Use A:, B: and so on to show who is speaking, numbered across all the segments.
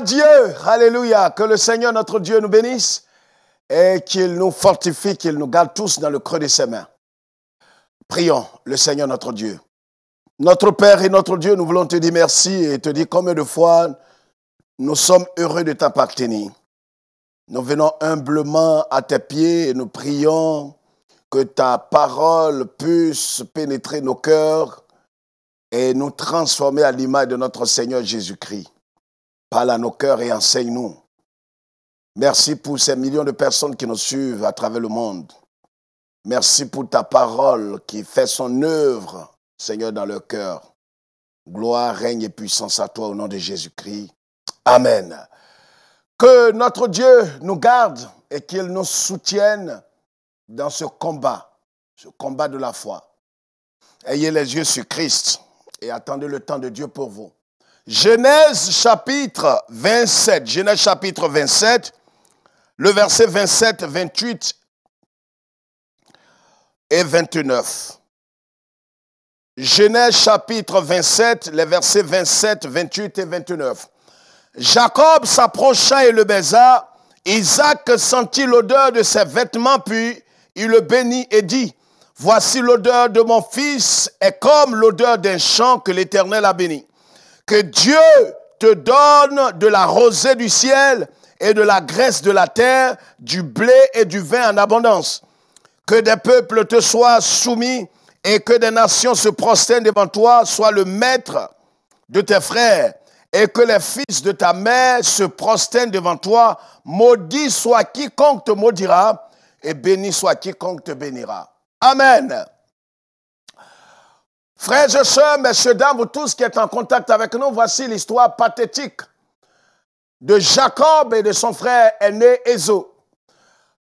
A: Dieu. Alléluia. Que le Seigneur notre Dieu nous bénisse et qu'il nous fortifie, qu'il nous garde tous dans le creux de ses mains. Prions le Seigneur notre Dieu. Notre Père et notre Dieu, nous voulons te dire merci et te dire combien de fois nous sommes heureux de t'appartenir. Nous venons humblement à tes pieds et nous prions que ta parole puisse pénétrer nos cœurs et nous transformer à l'image de notre Seigneur Jésus-Christ. Parle à nos cœurs et enseigne-nous. Merci pour ces millions de personnes qui nous suivent à travers le monde. Merci pour ta parole qui fait son œuvre, Seigneur, dans leur cœur. Gloire, règne et puissance à toi au nom de Jésus-Christ. Amen. Que notre Dieu nous garde et qu'il nous soutienne dans ce combat, ce combat de la foi. Ayez les yeux sur Christ et attendez le temps de Dieu pour vous. Genèse chapitre 27, Genèse chapitre 27, le verset 27, 28 et 29. Genèse chapitre 27, les versets 27, 28 et 29. Jacob s'approcha et le baisa. Isaac sentit l'odeur de ses vêtements, puis il le bénit et dit, Voici l'odeur de mon fils est comme l'odeur d'un champ que l'Éternel a béni que Dieu te donne de la rosée du ciel et de la graisse de la terre, du blé et du vin en abondance. Que des peuples te soient soumis et que des nations se prosternent devant toi, sois le maître de tes frères et que les fils de ta mère se prosternent devant toi. Maudit soit quiconque te maudira et béni soit quiconque te bénira. Amen. Frères et sœurs, messieurs, dames, vous tous qui êtes en contact avec nous, voici l'histoire pathétique de Jacob et de son frère aîné Ezo.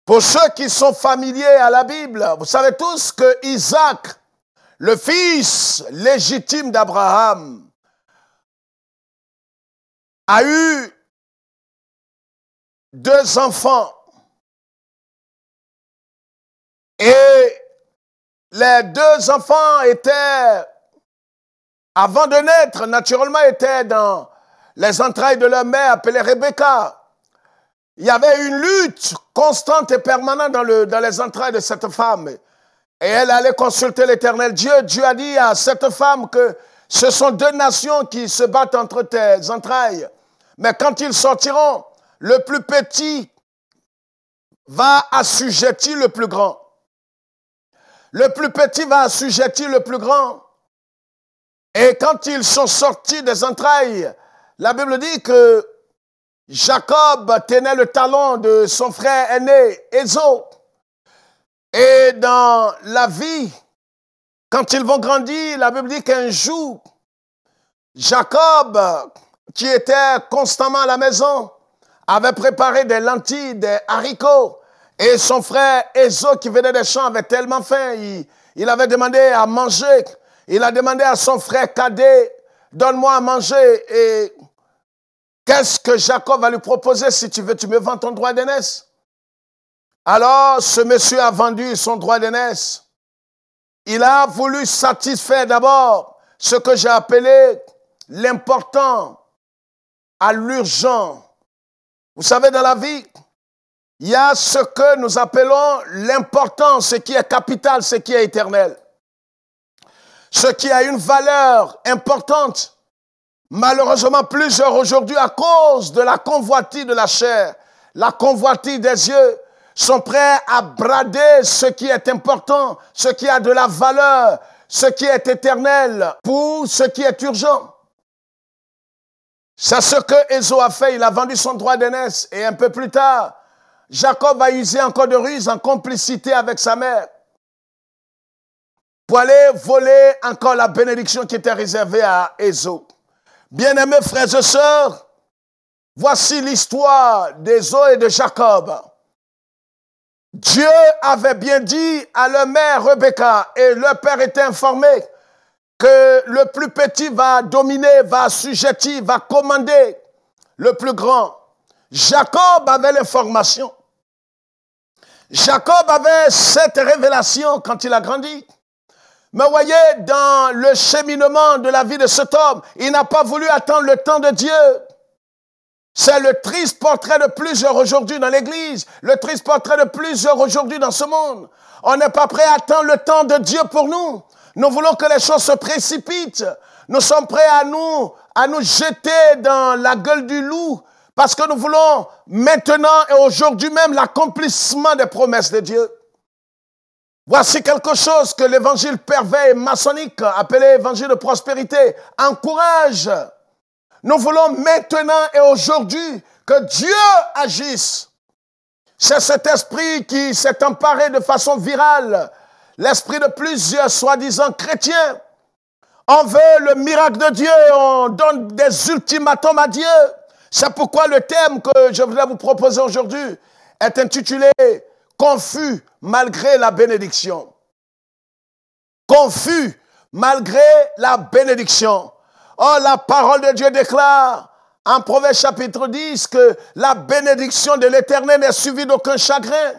A: Pour ceux qui sont familiers à la Bible, vous savez tous que Isaac, le fils légitime d'Abraham, a eu deux enfants. Et les deux enfants étaient, avant de naître, naturellement étaient dans les entrailles de leur mère appelée Rebecca. Il y avait une lutte constante et permanente dans, les entrailles de cette femme. Et elle allait consulter l'éternel Dieu. Dieu a dit à cette femme que ce sont deux nations qui se battent entre tes entrailles. Mais quand ils sortiront, le plus petit va assujettir le plus grand. Le plus petit va assujettir le plus grand. Et quand ils sont sortis des entrailles, la Bible dit que Jacob tenait le talon de son frère aîné, Ezo. Et dans la vie, quand ils vont grandir, la Bible dit qu'un jour, Jacob, qui était constamment à la maison, avait préparé des lentilles, des haricots, et son frère Ezo qui venait des champs avait tellement faim, il, avait demandé à manger. Il a demandé à son frère cadet, donne-moi à manger. Et qu'est-ce que Jacob va lui proposer Si tu veux, tu me vends ton droit d'aînesse. Alors ce monsieur a vendu son droit d'aînesse. Il a voulu satisfaire d'abord ce que j'ai appelé l'important à l'urgent. Vous savez, dans la vie, il y a ce que nous appelons l'important, ce qui est capital, ce qui est éternel. Ce qui a une valeur importante. Malheureusement, plusieurs aujourd'hui, à cause de la convoitie de la chair, la convoitie des yeux, sont prêts à brader ce qui est important, ce qui a de la valeur, ce qui est éternel pour ce qui est urgent. C'est ce que Ezo a fait. Il a vendu son droit d'aînesse et un peu plus tard, Jacob a user encore de ruse en complicité avec sa mère pour aller voler encore la bénédiction qui était réservée à Esau. Bien-aimés frères et sœurs, voici l'histoire d'Ezo et de Jacob. Dieu avait bien dit à leur mère Rebecca, et leur père était informé, que le plus petit va dominer, va assujettir, va commander le plus grand. Jacob avait l'information. Jacob avait cette révélation quand il a grandi. Mais voyez, dans le cheminement de la vie de cet homme, il n'a pas voulu attendre le temps de Dieu. C'est le triste portrait de plusieurs aujourd'hui dans l'Église, le triste portrait de plusieurs aujourd'hui dans ce monde. On n'est pas prêt à attendre le temps de Dieu pour nous. Nous voulons que les choses se précipitent. Nous sommes prêts à nous, à nous jeter dans la gueule du loup parce que nous voulons maintenant et aujourd'hui même l'accomplissement des promesses de Dieu. Voici quelque chose que l'évangile pervers et maçonnique, appelé évangile de prospérité, encourage. Nous voulons maintenant et aujourd'hui que Dieu agisse. C'est cet esprit qui s'est emparé de façon virale, l'esprit de plusieurs soi-disant chrétiens. On veut le miracle de Dieu, on donne des ultimatums à Dieu. C'est pourquoi le thème que je voudrais vous proposer aujourd'hui est intitulé Confus malgré la bénédiction. Confus malgré la bénédiction. Oh, la parole de Dieu déclare en Proverbe chapitre 10 que la bénédiction de l'Éternel n'est suivie d'aucun chagrin.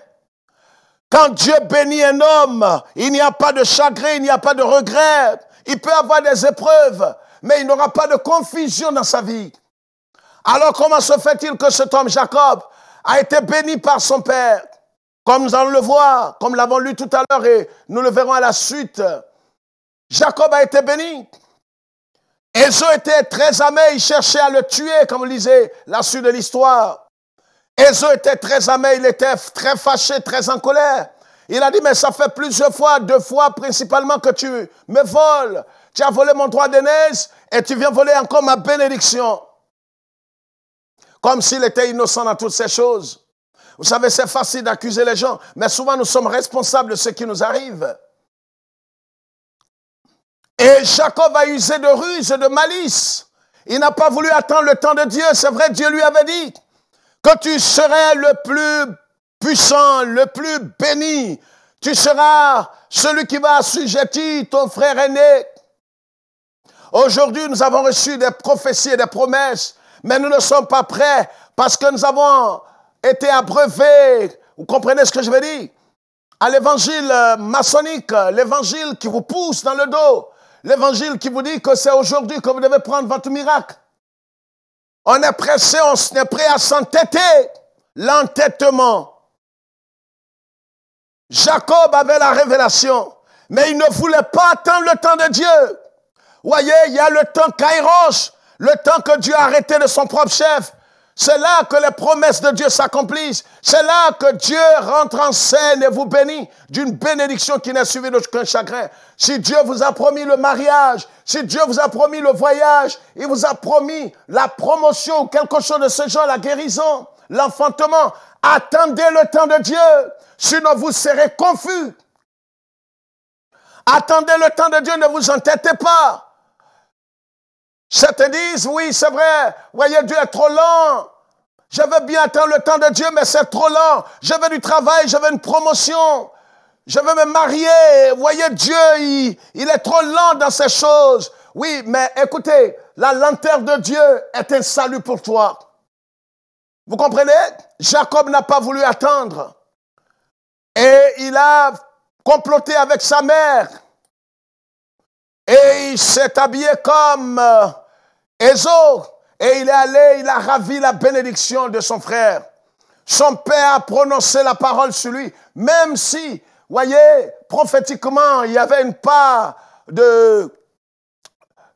A: Quand Dieu bénit un homme, il n'y a pas de chagrin, il n'y a pas de regret. Il peut avoir des épreuves, mais il n'aura pas de confusion dans sa vie. Alors comment se fait-il que cet homme Jacob a été béni par son père Comme nous allons le voir, comme l'avons lu tout à l'heure et nous le verrons à la suite, Jacob a été béni. Esau était très amé, il cherchait à le tuer, comme disait, la suite de l'histoire. Esau était très amé, il était très fâché, très en colère. Il a dit, mais ça fait plusieurs fois, deux fois principalement que tu me voles. Tu as volé mon droit d'aînesse et tu viens voler encore ma bénédiction comme s'il était innocent dans toutes ces choses. Vous savez, c'est facile d'accuser les gens, mais souvent nous sommes responsables de ce qui nous arrive. Et Jacob a usé de ruse et de malice. Il n'a pas voulu attendre le temps de Dieu. C'est vrai, Dieu lui avait dit que tu serais le plus puissant, le plus béni. Tu seras celui qui va assujettir ton frère aîné. Aujourd'hui, nous avons reçu des prophéties et des promesses mais nous ne sommes pas prêts parce que nous avons été abreuvés. Vous comprenez ce que je veux dire À l'évangile euh, maçonnique, euh, l'évangile qui vous pousse dans le dos, l'évangile qui vous dit que c'est aujourd'hui que vous devez prendre votre miracle. On est pressé, on est prêt à s'entêter. L'entêtement. Jacob avait la révélation, mais il ne voulait pas attendre le temps de Dieu. Voyez, il y a le temps kairos, le temps que Dieu a arrêté de son propre chef, c'est là que les promesses de Dieu s'accomplissent. C'est là que Dieu rentre en scène et vous bénit d'une bénédiction qui n'est suivie d'aucun chagrin. Si Dieu vous a promis le mariage, si Dieu vous a promis le voyage, il vous a promis la promotion ou quelque chose de ce genre, la guérison, l'enfantement. Attendez le temps de Dieu, sinon vous serez confus. Attendez le temps de Dieu, ne vous entêtez pas. Certains disent, oui, c'est vrai, voyez, Dieu est trop lent. Je veux bien attendre le temps de Dieu, mais c'est trop lent. Je veux du travail, je veux une promotion. Je veux me marier. Voyez, Dieu, il, il est trop lent dans ces choses. Oui, mais écoutez, la lenteur de Dieu est un salut pour toi. Vous comprenez Jacob n'a pas voulu attendre. Et il a comploté avec sa mère. Et il s'est habillé comme Ezo. Et il est allé, il a ravi la bénédiction de son frère. Son père a prononcé la parole sur lui, même si, voyez, prophétiquement, il y avait une part de,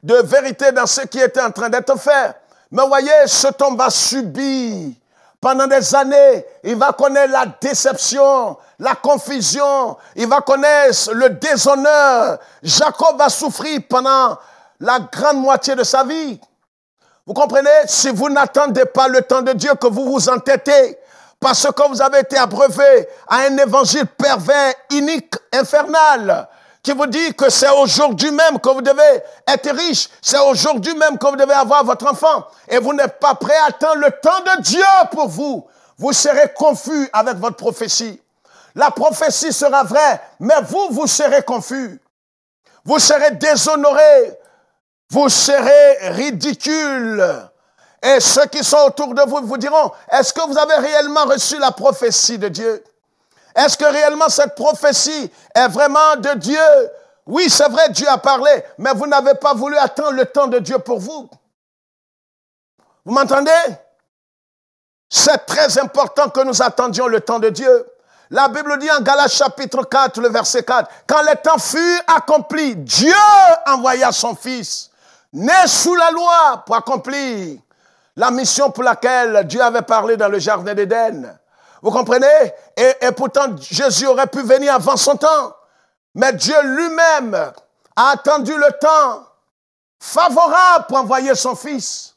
A: de vérité dans ce qui était en train d'être fait. Mais voyez, ce tombe va subir pendant des années, il va connaître la déception, la confusion, il va connaître le déshonneur. Jacob va souffrir pendant la grande moitié de sa vie. Vous comprenez Si vous n'attendez pas le temps de Dieu, que vous vous entêtez, parce que vous avez été abreuvé à un évangile pervers, inique, infernal qui vous dit que c'est aujourd'hui même que vous devez être riche, c'est aujourd'hui même que vous devez avoir votre enfant, et vous n'êtes pas prêt à attendre le temps de Dieu pour vous, vous serez confus avec votre prophétie. La prophétie sera vraie, mais vous, vous serez confus. Vous serez déshonoré. Vous serez ridicule. Et ceux qui sont autour de vous vous diront, est-ce que vous avez réellement reçu la prophétie de Dieu est-ce que réellement cette prophétie est vraiment de Dieu Oui, c'est vrai, Dieu a parlé, mais vous n'avez pas voulu attendre le temps de Dieu pour vous. Vous m'entendez C'est très important que nous attendions le temps de Dieu. La Bible dit en Galates chapitre 4, le verset 4, quand le temps fut accompli, Dieu envoya son Fils, né sous la loi, pour accomplir la mission pour laquelle Dieu avait parlé dans le Jardin d'Éden. Vous comprenez et, pourtant, Jésus aurait pu venir avant son temps. Mais Dieu lui-même a attendu le temps favorable pour envoyer son Fils.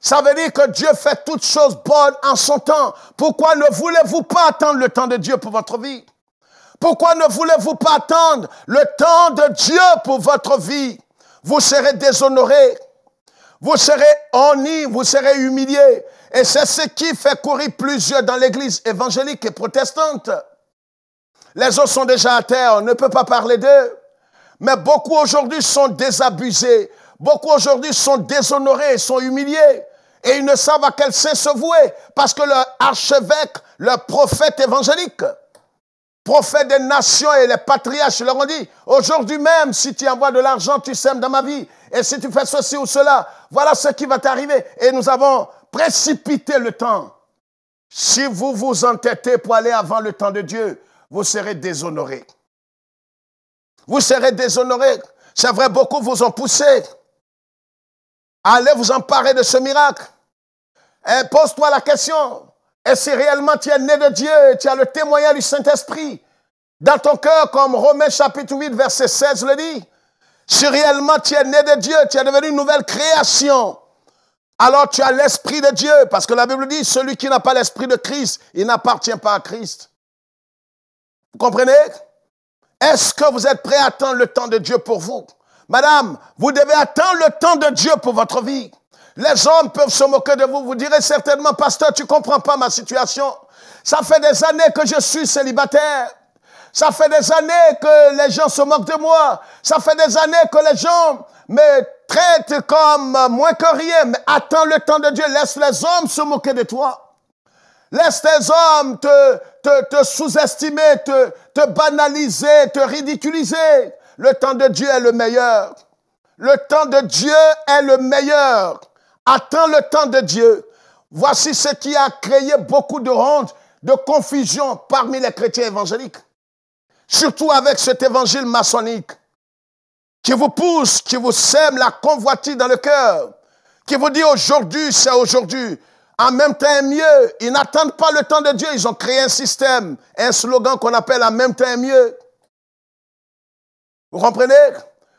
A: Ça veut dire que Dieu fait toutes choses bonnes en son temps. Pourquoi ne voulez-vous pas attendre le temps de Dieu pour votre vie Pourquoi ne voulez-vous pas attendre le temps de Dieu pour votre vie Vous serez déshonoré, vous serez honni, vous serez humiliés. Et c'est ce qui fait courir plusieurs dans l'église évangélique et protestante. Les autres sont déjà à terre, on ne peut pas parler d'eux. Mais beaucoup aujourd'hui sont désabusés. Beaucoup aujourd'hui sont déshonorés, sont humiliés. Et ils ne savent à quel saint se vouer parce que leur archevêque, leur prophète évangélique, prophète des nations et les patriarches leur ont dit, aujourd'hui même, si tu envoies de l'argent, tu sèmes dans ma vie. Et si tu fais ceci ou cela, voilà ce qui va t'arriver. Et nous avons précipitez le temps. Si vous vous entêtez pour aller avant le temps de Dieu, vous serez déshonoré. Vous serez déshonoré. C'est vrai, beaucoup vous ont poussé. Allez vous emparer de ce miracle. Et eh, pose-toi la question. Et si réellement tu es né de Dieu, tu as le témoignage du Saint-Esprit dans ton cœur, comme Romains chapitre 8, verset 16 le dit, si réellement tu es né de Dieu, tu es devenu une nouvelle création alors tu as l'Esprit de Dieu, parce que la Bible dit, celui qui n'a pas l'Esprit de Christ, il n'appartient pas à Christ. Vous comprenez Est-ce que vous êtes prêt à attendre le temps de Dieu pour vous Madame, vous devez attendre le temps de Dieu pour votre vie. Les hommes peuvent se moquer de vous. Vous direz certainement, pasteur, tu comprends pas ma situation. Ça fait des années que je suis célibataire. Ça fait des années que les gens se moquent de moi. Ça fait des années que les gens me traitent comme moins que rien. Mais attends le temps de Dieu. Laisse les hommes se moquer de toi. Laisse les hommes te, te, sous-estimer, te, te banaliser, te ridiculiser. Le temps de Dieu est le meilleur. Le temps de Dieu est le meilleur. Attends le temps de Dieu. Voici ce qui a créé beaucoup de honte, de confusion parmi les chrétiens évangéliques surtout avec cet évangile maçonnique, qui vous pousse, qui vous sème la convoitise dans le cœur, qui vous dit aujourd'hui, c'est aujourd'hui. En même temps est mieux. Ils n'attendent pas le temps de Dieu. Ils ont créé un système, un slogan qu'on appelle en même temps est mieux. Vous comprenez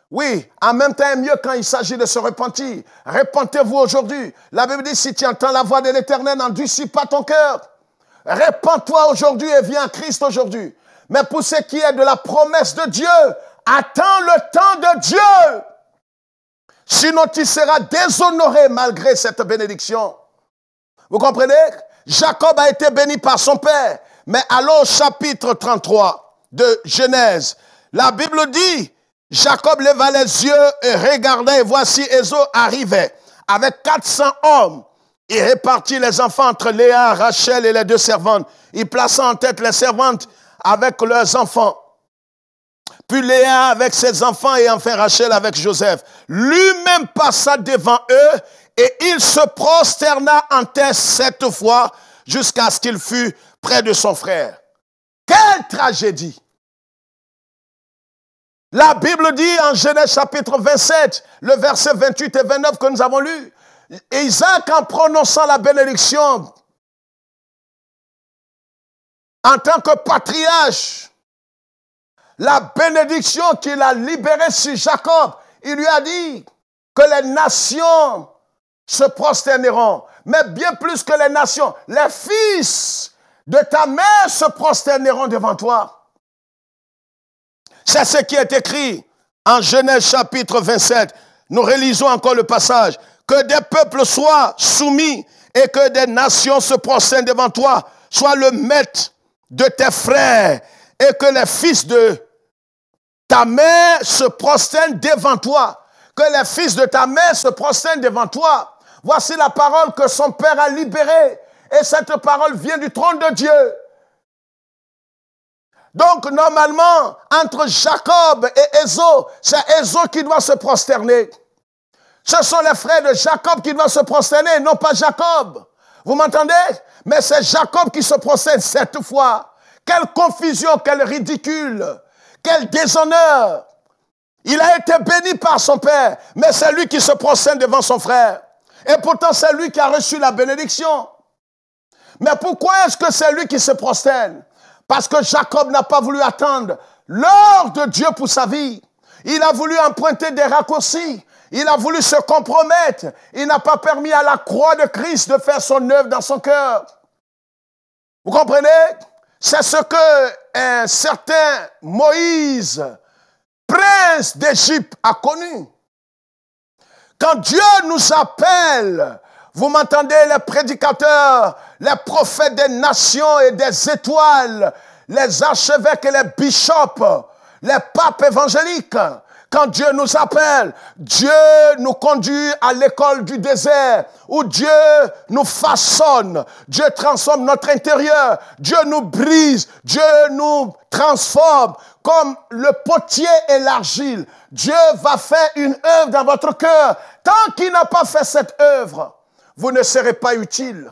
A: Oui, en même temps est mieux quand il s'agit de se repentir. répentez vous aujourd'hui. La Bible dit, si tu entends la voix de l'Éternel, n'endurcis pas ton cœur. Repends-toi aujourd'hui et viens à Christ aujourd'hui. Mais pour ce qui est de la promesse de Dieu, attends le temps de Dieu. Sinon, tu seras déshonoré malgré cette bénédiction. Vous comprenez Jacob a été béni par son père. Mais allons au chapitre 33 de Genèse. La Bible dit, Jacob leva les yeux et regarda, et voici Ezo arrivait avec 400 hommes. Il répartit les enfants entre Léa, Rachel et les deux servantes. Il plaça en tête les servantes avec leurs enfants. Puis Léa avec ses enfants et enfin Rachel avec Joseph. Lui-même passa devant eux et il se prosterna en terre sept fois jusqu'à ce qu'il fût près de son frère. Quelle tragédie La Bible dit en Genèse chapitre 27, le verset 28 et 29 que nous avons lu, Isaac en prononçant la bénédiction en tant que patriarche, la bénédiction qu'il a libérée sur Jacob, il lui a dit que les nations se prosterneront, mais bien plus que les nations, les fils de ta mère se prosterneront devant toi. C'est ce qui est écrit en Genèse chapitre 27. Nous relisons encore le passage. Que des peuples soient soumis et que des nations se prosternent devant toi. Sois le maître de tes frères et que les fils de ta mère se prosternent devant toi. Que les fils de ta mère se prosternent devant toi. Voici la parole que son Père a libérée. Et cette parole vient du trône de Dieu. Donc normalement, entre Jacob et Ezo, c'est Esau qui doit se prosterner. Ce sont les frères de Jacob qui doivent se prosterner, non pas Jacob. Vous m'entendez mais c'est Jacob qui se procède cette fois. Quelle confusion, quel ridicule, quel déshonneur. Il a été béni par son père, mais c'est lui qui se procède devant son frère. Et pourtant, c'est lui qui a reçu la bénédiction. Mais pourquoi est-ce que c'est lui qui se prosterne Parce que Jacob n'a pas voulu attendre l'heure de Dieu pour sa vie. Il a voulu emprunter des raccourcis. Il a voulu se compromettre. Il n'a pas permis à la croix de Christ de faire son œuvre dans son cœur. Vous comprenez C'est ce que un certain Moïse, prince d'Égypte, a connu. Quand Dieu nous appelle, vous m'entendez, les prédicateurs, les prophètes des nations et des étoiles, les archevêques et les bishops, les papes évangéliques, quand Dieu nous appelle, Dieu nous conduit à l'école du désert, où Dieu nous façonne, Dieu transforme notre intérieur, Dieu nous brise, Dieu nous transforme comme le potier et l'argile. Dieu va faire une œuvre dans votre cœur. Tant qu'il n'a pas fait cette œuvre, vous ne serez pas utile.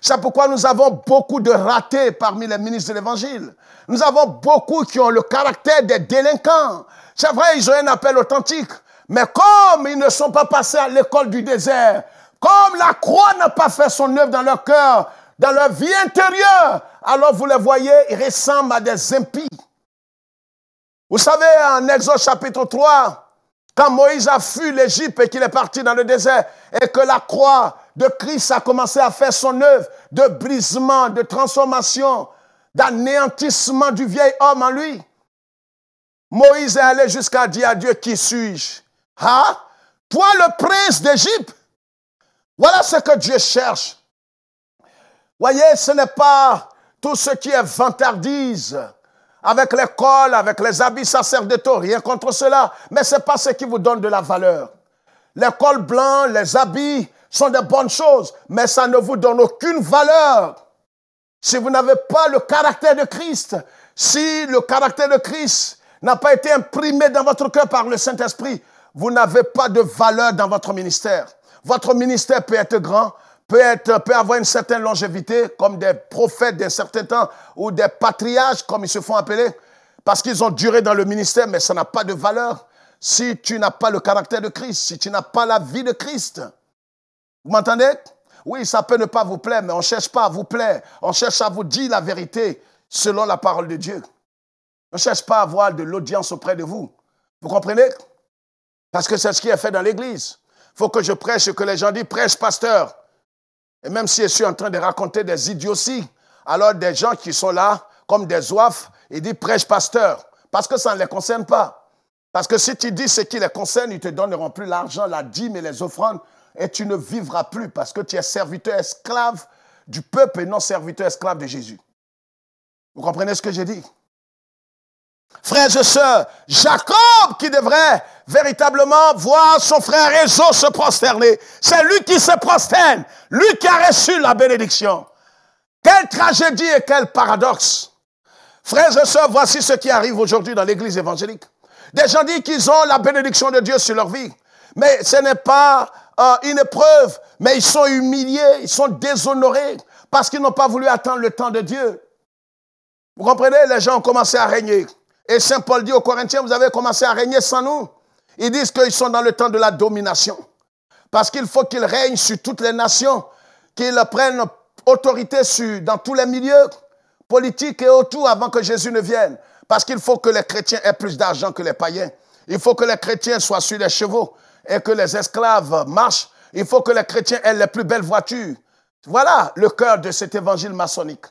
A: C'est pourquoi nous avons beaucoup de ratés parmi les ministres de l'Évangile. Nous avons beaucoup qui ont le caractère des délinquants. C'est vrai, ils ont un appel authentique. Mais comme ils ne sont pas passés à l'école du désert, comme la croix n'a pas fait son œuvre dans leur cœur, dans leur vie intérieure, alors vous les voyez, ils ressemblent à des impies. Vous savez, en Exode chapitre 3, quand Moïse a fui l'Égypte et qu'il est parti dans le désert, et que la croix de Christ a commencé à faire son œuvre de brisement, de transformation, d'anéantissement du vieil homme en lui, Moïse est allé jusqu'à dire à Dieu, qui suis-je hein? Toi le prince d'Égypte Voilà ce que Dieu cherche. Voyez, ce n'est pas tout ce qui est vantardise avec l'école, avec les habits ça de sacerdotaux, rien contre cela, mais ce n'est pas ce qui vous donne de la valeur. L'école blancs, les habits sont de bonnes choses, mais ça ne vous donne aucune valeur. Si vous n'avez pas le caractère de Christ, si le caractère de Christ n'a pas été imprimé dans votre cœur par le Saint-Esprit, vous n'avez pas de valeur dans votre ministère. Votre ministère peut être grand, peut, être, peut avoir une certaine longévité, comme des prophètes d'un certain temps ou des patriarches, comme ils se font appeler, parce qu'ils ont duré dans le ministère, mais ça n'a pas de valeur si tu n'as pas le caractère de Christ, si tu n'as pas la vie de Christ. Vous m'entendez Oui, ça peut ne pas vous plaire, mais on ne cherche pas à vous plaire. On cherche à vous dire la vérité selon la parole de Dieu. Ne cherche pas à avoir de l'audience auprès de vous. Vous comprenez Parce que c'est ce qui est fait dans l'Église. Il faut que je prêche ce que les gens disent, prêche pasteur. Et même si je suis en train de raconter des idioties, alors des gens qui sont là, comme des oifs, ils disent prêche pasteur. Parce que ça ne les concerne pas. Parce que si tu dis ce qui les concerne, ils te donneront plus l'argent, la dîme et les offrandes, et tu ne vivras plus parce que tu es serviteur esclave du peuple et non serviteur esclave de Jésus. Vous comprenez ce que j'ai dit Frères et sœurs, Jacob qui devrait véritablement voir son frère réseau se prosterner, c'est lui qui se prosterne, lui qui a reçu la bénédiction. Quelle tragédie et quel paradoxe. Frères et sœurs, voici ce qui arrive aujourd'hui dans l'église évangélique. Des gens disent qu'ils ont la bénédiction de Dieu sur leur vie, mais ce n'est pas euh, une épreuve, mais ils sont humiliés, ils sont déshonorés parce qu'ils n'ont pas voulu attendre le temps de Dieu. Vous comprenez, les gens ont commencé à régner. Et Saint Paul dit aux Corinthiens, vous avez commencé à régner sans nous. Ils disent qu'ils sont dans le temps de la domination. Parce qu'il faut qu'ils règnent sur toutes les nations, qu'ils prennent autorité sur, dans tous les milieux politiques et autour avant que Jésus ne vienne. Parce qu'il faut que les chrétiens aient plus d'argent que les païens. Il faut que les chrétiens soient sur les chevaux et que les esclaves marchent. Il faut que les chrétiens aient les plus belles voitures. Voilà le cœur de cet évangile maçonnique.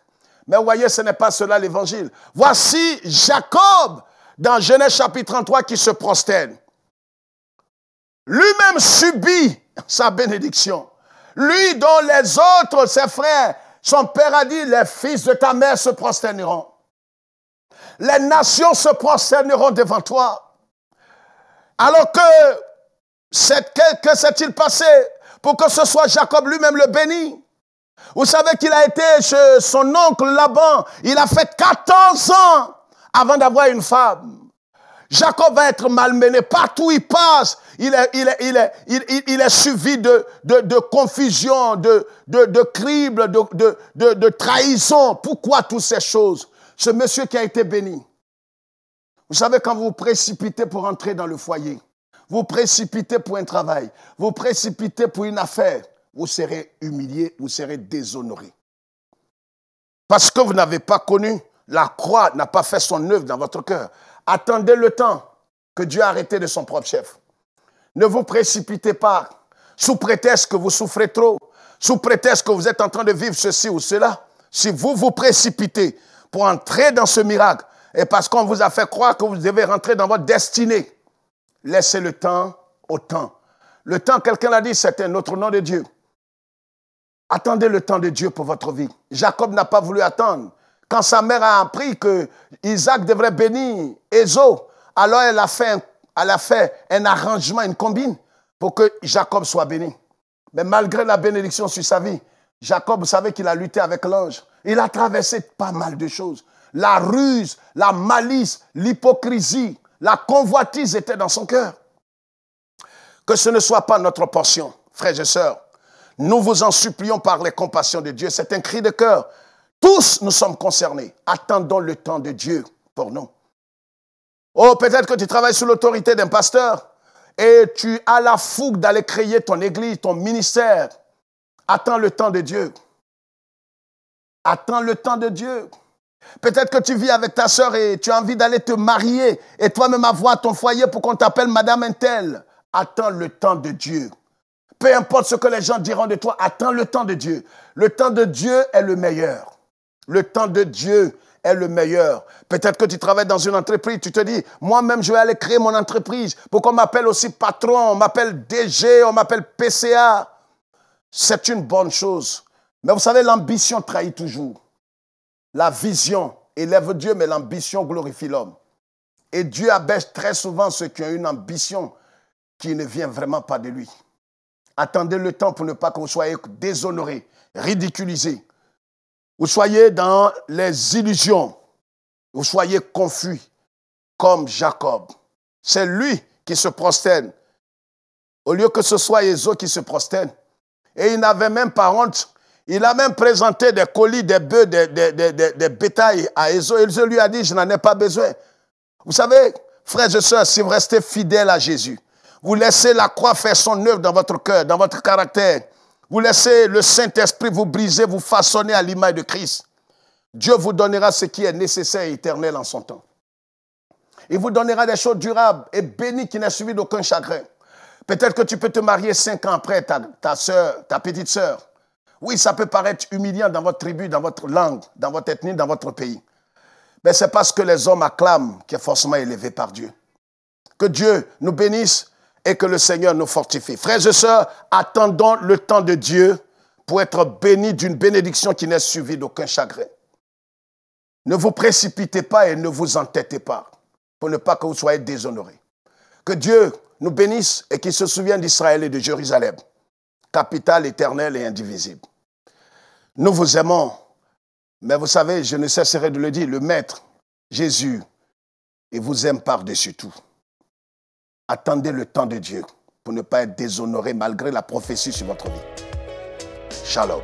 A: Mais voyez, ce n'est pas cela l'évangile. Voici Jacob dans Genèse chapitre 33 qui se prosterne. Lui-même subit sa bénédiction. Lui dont les autres, ses frères, son père a dit, les fils de ta mère se prosterneront. Les nations se prosterneront devant toi. Alors que, que s'est-il passé pour que ce soit Jacob lui-même le béni vous savez qu'il a été son oncle Laban. Il a fait 14 ans avant d'avoir une femme. Jacob va être malmené. Partout où il passe, il est, il suivi de, confusion, de, de, de crible, de, trahison. Pourquoi toutes ces choses Ce monsieur qui a été béni. Vous savez, quand vous vous précipitez pour entrer dans le foyer, vous précipitez pour un travail, vous précipitez pour une affaire, vous serez humilié, vous serez déshonoré. Parce que vous n'avez pas connu, la croix n'a pas fait son œuvre dans votre cœur. Attendez le temps que Dieu a arrêté de son propre chef. Ne vous précipitez pas sous prétexte que vous souffrez trop, sous prétexte que vous êtes en train de vivre ceci ou cela. Si vous vous précipitez pour entrer dans ce miracle, et parce qu'on vous a fait croire que vous devez rentrer dans votre destinée, laissez le temps au temps. Le temps, quelqu'un l'a dit, c'est un autre nom de Dieu. Attendez le temps de Dieu pour votre vie. Jacob n'a pas voulu attendre. Quand sa mère a appris que Isaac devrait bénir Ezo, alors elle a, fait, elle a fait un arrangement, une combine pour que Jacob soit béni. Mais malgré la bénédiction sur sa vie, Jacob, savait qu'il a lutté avec l'ange. Il a traversé pas mal de choses. La ruse, la malice, l'hypocrisie, la convoitise étaient dans son cœur. Que ce ne soit pas notre portion, frères et sœurs. Nous vous en supplions par les compassions de Dieu. C'est un cri de cœur. Tous nous sommes concernés. Attendons le temps de Dieu pour nous. Oh, peut-être que tu travailles sous l'autorité d'un pasteur et tu as la fougue d'aller créer ton église, ton ministère. Attends le temps de Dieu. Attends le temps de Dieu. Peut-être que tu vis avec ta sœur et tu as envie d'aller te marier et toi-même avoir ton foyer pour qu'on t'appelle Madame Intel. Attends le temps de Dieu. Peu importe ce que les gens diront de toi, attends le temps de Dieu. Le temps de Dieu est le meilleur. Le temps de Dieu est le meilleur. Peut-être que tu travailles dans une entreprise, tu te dis, moi-même, je vais aller créer mon entreprise. Pourquoi qu'on m'appelle aussi patron, on m'appelle DG, on m'appelle PCA C'est une bonne chose. Mais vous savez, l'ambition trahit toujours. La vision élève Dieu, mais l'ambition glorifie l'homme. Et Dieu abaisse très souvent ceux qui ont une ambition qui ne vient vraiment pas de lui. Attendez le temps pour ne pas qu'on soyez déshonoré, ridiculisé. Vous soyez dans les illusions. Vous soyez confus comme Jacob. C'est lui qui se prosterne. Au lieu que ce soit jésus qui se prosterne. Et il n'avait même pas honte. Il a même présenté des colis, des bœufs, des, bétails à Et Ezo lui a dit, je n'en ai pas besoin. Vous savez, frères et sœurs, si vous restez fidèles à Jésus, vous laissez la croix faire son œuvre dans votre cœur, dans votre caractère. Vous laissez le Saint-Esprit vous briser, vous façonner à l'image de Christ. Dieu vous donnera ce qui est nécessaire et éternel en son temps. Il vous donnera des choses durables et bénies qui n'a suivi d'aucun chagrin. Peut-être que tu peux te marier cinq ans après ta, ta soeur, ta petite sœur. Oui, ça peut paraître humiliant dans votre tribu, dans votre langue, dans votre ethnie, dans votre pays. Mais c'est parce que les hommes acclament qui est forcément élevé par Dieu. Que Dieu nous bénisse et que le Seigneur nous fortifie. Frères et sœurs, attendons le temps de Dieu pour être bénis d'une bénédiction qui n'est suivie d'aucun chagrin. Ne vous précipitez pas et ne vous entêtez pas pour ne pas que vous soyez déshonorés. Que Dieu nous bénisse et qu'il se souvienne d'Israël et de Jérusalem, capitale éternelle et indivisible. Nous vous aimons, mais vous savez, je ne cesserai de le dire, le Maître, Jésus, il vous aime par-dessus tout. Attendez le temps de Dieu pour ne pas être déshonoré malgré la prophétie sur votre vie. Shalom.